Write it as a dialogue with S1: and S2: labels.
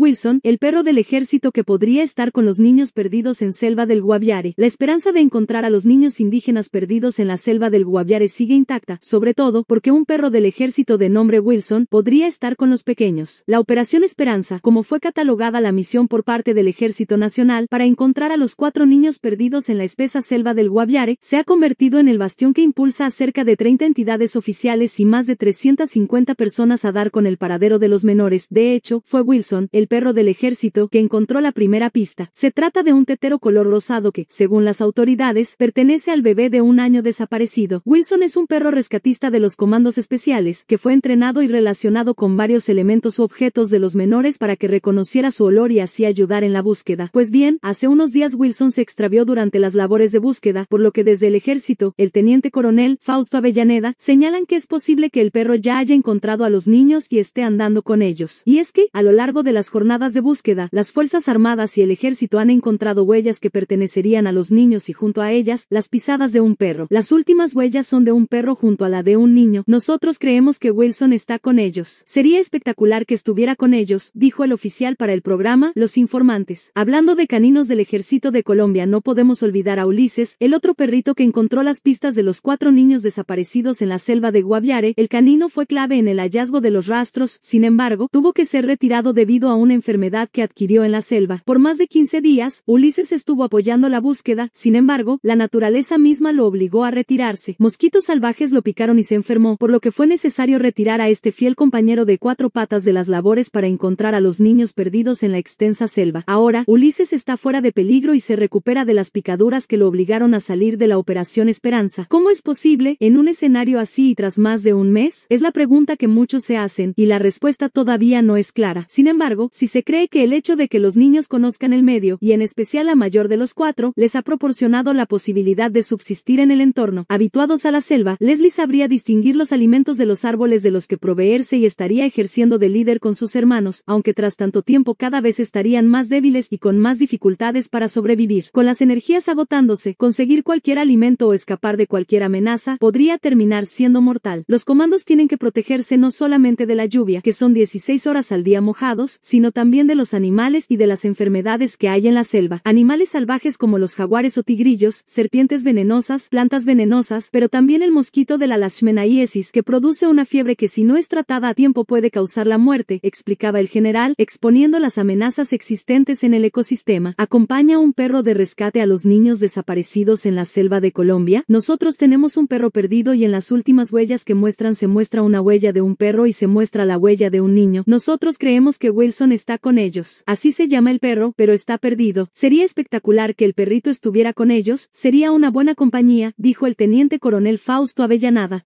S1: Wilson, el perro del ejército que podría estar con los niños perdidos en Selva del Guaviare. La esperanza de encontrar a los niños indígenas perdidos en la Selva del Guaviare sigue intacta, sobre todo porque un perro del ejército de nombre Wilson podría estar con los pequeños. La Operación Esperanza, como fue catalogada la misión por parte del Ejército Nacional para encontrar a los cuatro niños perdidos en la espesa Selva del Guaviare, se ha convertido en el bastión que impulsa a cerca de 30 entidades oficiales y más de 350 personas a dar con el paradero de los menores. De hecho, fue Wilson, el perro del ejército que encontró la primera pista. Se trata de un tetero color rosado que, según las autoridades, pertenece al bebé de un año desaparecido. Wilson es un perro rescatista de los comandos especiales, que fue entrenado y relacionado con varios elementos u objetos de los menores para que reconociera su olor y así ayudar en la búsqueda. Pues bien, hace unos días Wilson se extravió durante las labores de búsqueda, por lo que desde el ejército, el teniente coronel, Fausto Avellaneda, señalan que es posible que el perro ya haya encontrado a los niños y esté andando con ellos. Y es que, a lo largo de las jornadas de búsqueda, las Fuerzas Armadas y el Ejército han encontrado huellas que pertenecerían a los niños y junto a ellas, las pisadas de un perro. Las últimas huellas son de un perro junto a la de un niño. Nosotros creemos que Wilson está con ellos. Sería espectacular que estuviera con ellos, dijo el oficial para el programa, Los Informantes. Hablando de caninos del Ejército de Colombia, no podemos olvidar a Ulises, el otro perrito que encontró las pistas de los cuatro niños desaparecidos en la selva de Guaviare. El canino fue clave en el hallazgo de los rastros, sin embargo, tuvo que ser retirado debido a una enfermedad que adquirió en la selva. Por más de 15 días, Ulises estuvo apoyando la búsqueda, sin embargo, la naturaleza misma lo obligó a retirarse. Mosquitos salvajes lo picaron y se enfermó, por lo que fue necesario retirar a este fiel compañero de cuatro patas de las labores para encontrar a los niños perdidos en la extensa selva. Ahora, Ulises está fuera de peligro y se recupera de las picaduras que lo obligaron a salir de la Operación Esperanza. ¿Cómo es posible, en un escenario así y tras más de un mes? Es la pregunta que muchos se hacen, y la respuesta todavía no es clara. Sin embargo, si se cree que el hecho de que los niños conozcan el medio, y en especial la mayor de los cuatro, les ha proporcionado la posibilidad de subsistir en el entorno, habituados a la selva, Leslie sabría distinguir los alimentos de los árboles de los que proveerse y estaría ejerciendo de líder con sus hermanos, aunque tras tanto tiempo cada vez estarían más débiles y con más dificultades para sobrevivir. Con las energías agotándose, conseguir cualquier alimento o escapar de cualquier amenaza podría terminar siendo mortal. Los comandos tienen que protegerse no solamente de la lluvia, que son 16 horas al día mojados, sino sino también de los animales y de las enfermedades que hay en la selva. Animales salvajes como los jaguares o tigrillos, serpientes venenosas, plantas venenosas, pero también el mosquito de la Lashmenaiesis que produce una fiebre que si no es tratada a tiempo puede causar la muerte, explicaba el general, exponiendo las amenazas existentes en el ecosistema. ¿Acompaña un perro de rescate a los niños desaparecidos en la selva de Colombia? Nosotros tenemos un perro perdido y en las últimas huellas que muestran se muestra una huella de un perro y se muestra la huella de un niño. Nosotros creemos que Wilson está con ellos. Así se llama el perro, pero está perdido. Sería espectacular que el perrito estuviera con ellos, sería una buena compañía, dijo el teniente coronel Fausto Avellanada.